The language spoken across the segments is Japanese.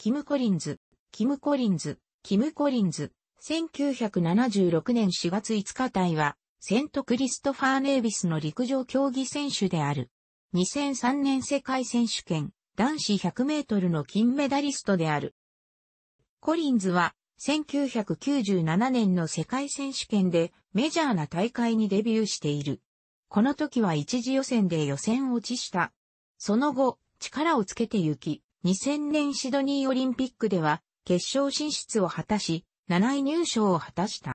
キム・コリンズ、キム・コリンズ、キム・コリンズ、1976年4月5日隊は、セントクリストファー・ネイビスの陸上競技選手である。2003年世界選手権、男子100メートルの金メダリストである。コリンズは、1997年の世界選手権でメジャーな大会にデビューしている。この時は一次予選で予選落ちした。その後、力をつけて行き、2000年シドニーオリンピックでは決勝進出を果たし、7位入賞を果たした。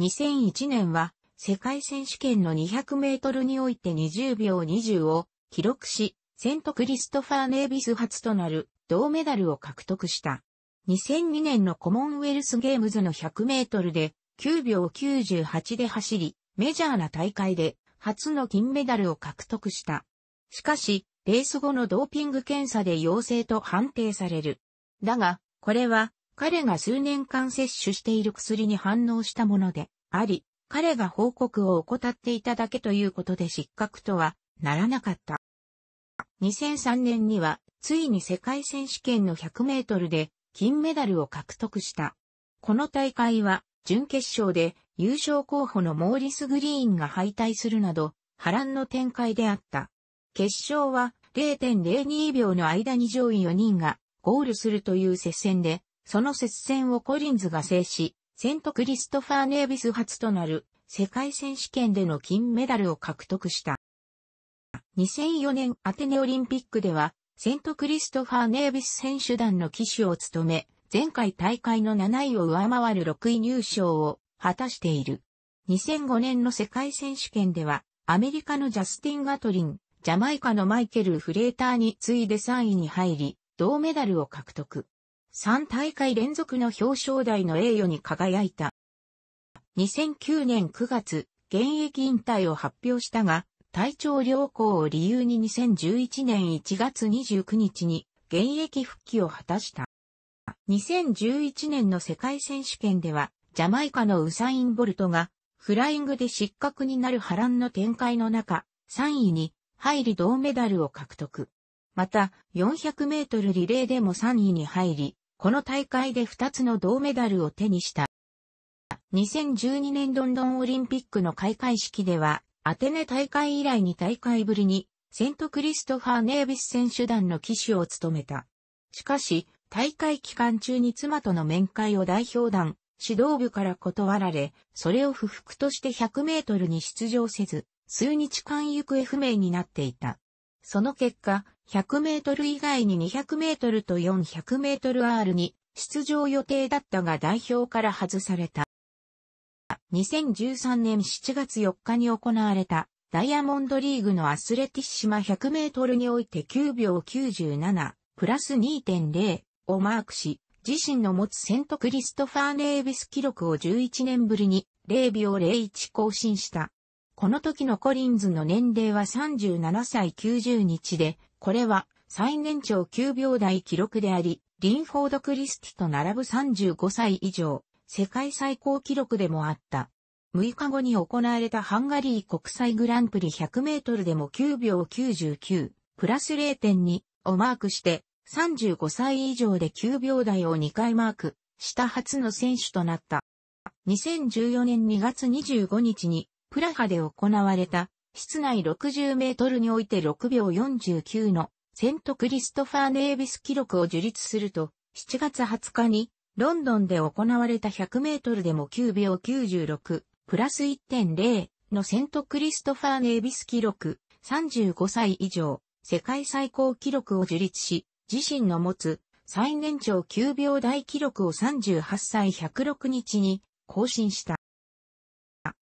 2001年は世界選手権の200メートルにおいて20秒20を記録し、セントクリストファー・ネービス初となる銅メダルを獲得した。2002年のコモンウェルスゲームズの100メートルで9秒98で走り、メジャーな大会で初の金メダルを獲得した。しかし、レース後のドーピング検査で陽性と判定される。だが、これは彼が数年間摂取している薬に反応したものであり、彼が報告を怠っていただけということで失格とはならなかった。2003年には、ついに世界選手権の100メートルで金メダルを獲得した。この大会は、準決勝で優勝候補のモーリス・グリーンが敗退するなど、波乱の展開であった。決勝は0.02秒の間に上位4人がゴールするという接戦で、その接戦をコリンズが制し、セントクリストファー・ネービス初となる世界選手権での金メダルを獲得した。2004年アテネオリンピックでは、セントクリストファー・ネービス選手団の騎手を務め、前回大会の7位を上回る6位入賞を果たしている。2005年の世界選手権では、アメリカのジャスティン・ガトリン、ジャマイカのマイケル・フレーターに次いで3位に入り、銅メダルを獲得。3大会連続の表彰台の栄誉に輝いた。2009年9月、現役引退を発表したが、体調良好を理由に2011年1月29日に現役復帰を果たした。2011年の世界選手権では、ジャマイカのウサイン・ボルトが、フライングで失格になる波乱の展開の中、3位に入り銅メダルを獲得。また、400メートルリレーでも3位に入り、この大会で2つの銅メダルを手にした。2012年ロンドンオリンピックの開会式では、アテネ大会以来に大会ぶりに、セントクリストファー・ネービス選手団の騎手を務めた。しかし、大会期間中に妻との面会を代表団、指導部から断られ、それを不服として100メートルに出場せず、数日間行方不明になっていた。その結果、100メートル以外に200メートルと400メートル R に出場予定だったが代表から外された。2013年7月4日に行われたダイヤモンドリーグのアスレティッシマ100メートルにおいて9秒97プラス2.0をマークし、自身の持つセントクリストファー・ネービス記録を11年ぶりに0秒01更新した。この時のコリンズの年齢は37歳90日で、これは最年長9秒台記録であり、リンフォード・クリスティと並ぶ35歳以上、世界最高記録でもあった。6日後に行われたハンガリー国際グランプリ100メートルでも9秒99、プラス0.2をマークして、35歳以上で9秒台を2回マークした初の選手となった。2014年2月25日にプラハで行われた、室内60メートルにおいて6秒49のセントクリストファー・ネービス記録を樹立すると、7月20日にロンドンで行われた100メートルでも9秒96プラス1.0のセントクリストファー・ネービス記録35歳以上世界最高記録を樹立し、自身の持つ最年長9秒台記録を38歳106日に更新した。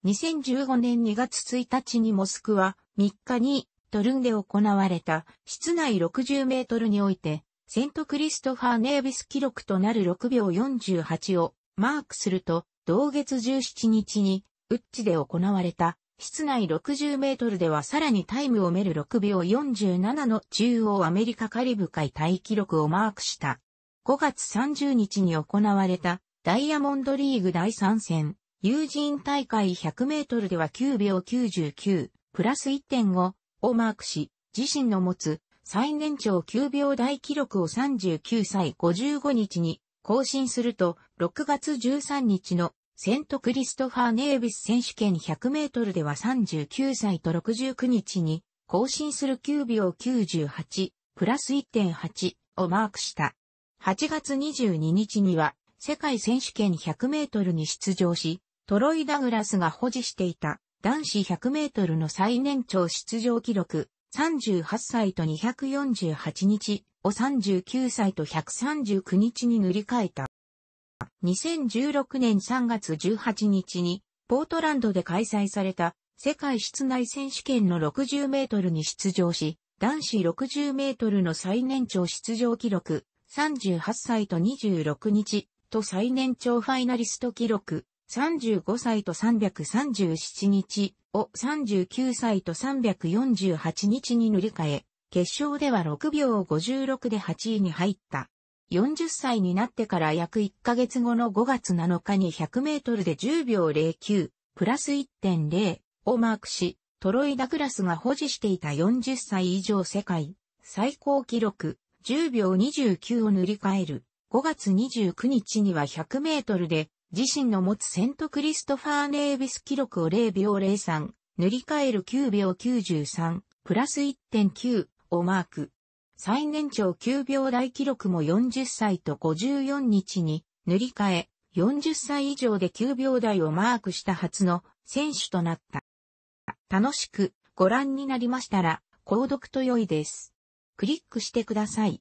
2015年2月1日にモスクワ、3日にトルンで行われた室内60メートルにおいて、セントクリストファー・ネービス記録となる6秒48をマークすると、同月17日にウッチで行われた室内60メートルではさらにタイムをめる6秒47の中央アメリカカリブ海大記録をマークした。5月30日に行われたダイヤモンドリーグ第3戦。友人大会100メートルでは9秒99、プラス1.5をマークし、自身の持つ最年長9秒台記録を39歳55日に更新すると、6月13日のセントクリストファー・ネービス選手権100メートルでは39歳と69日に更新する9秒98、プラス1.8をマークした。8月22日には世界選手権100メートルに出場し、トロイ・ダグラスが保持していた男子100メートルの最年長出場記録38歳と248日を39歳と139日に塗り替えた。2016年3月18日にポートランドで開催された世界室内選手権の60メートルに出場し、男子60メートルの最年長出場記録38歳と26日と最年長ファイナリスト記録35歳と337日を39歳と348日に塗り替え、決勝では6秒56で8位に入った。40歳になってから約1ヶ月後の5月7日に100メートルで10秒09、プラス1.0をマークし、トロイ・ダクラスが保持していた40歳以上世界最高記録10秒29を塗り替える。5月29日には100メートルで自身の持つセントクリストファー・ネービス記録を0秒03、塗り替える9秒93、プラス1.9をマーク。最年長9秒台記録も40歳と54日に塗り替え、40歳以上で9秒台をマークした初の選手となった。楽しくご覧になりましたら、購読と良いです。クリックしてください。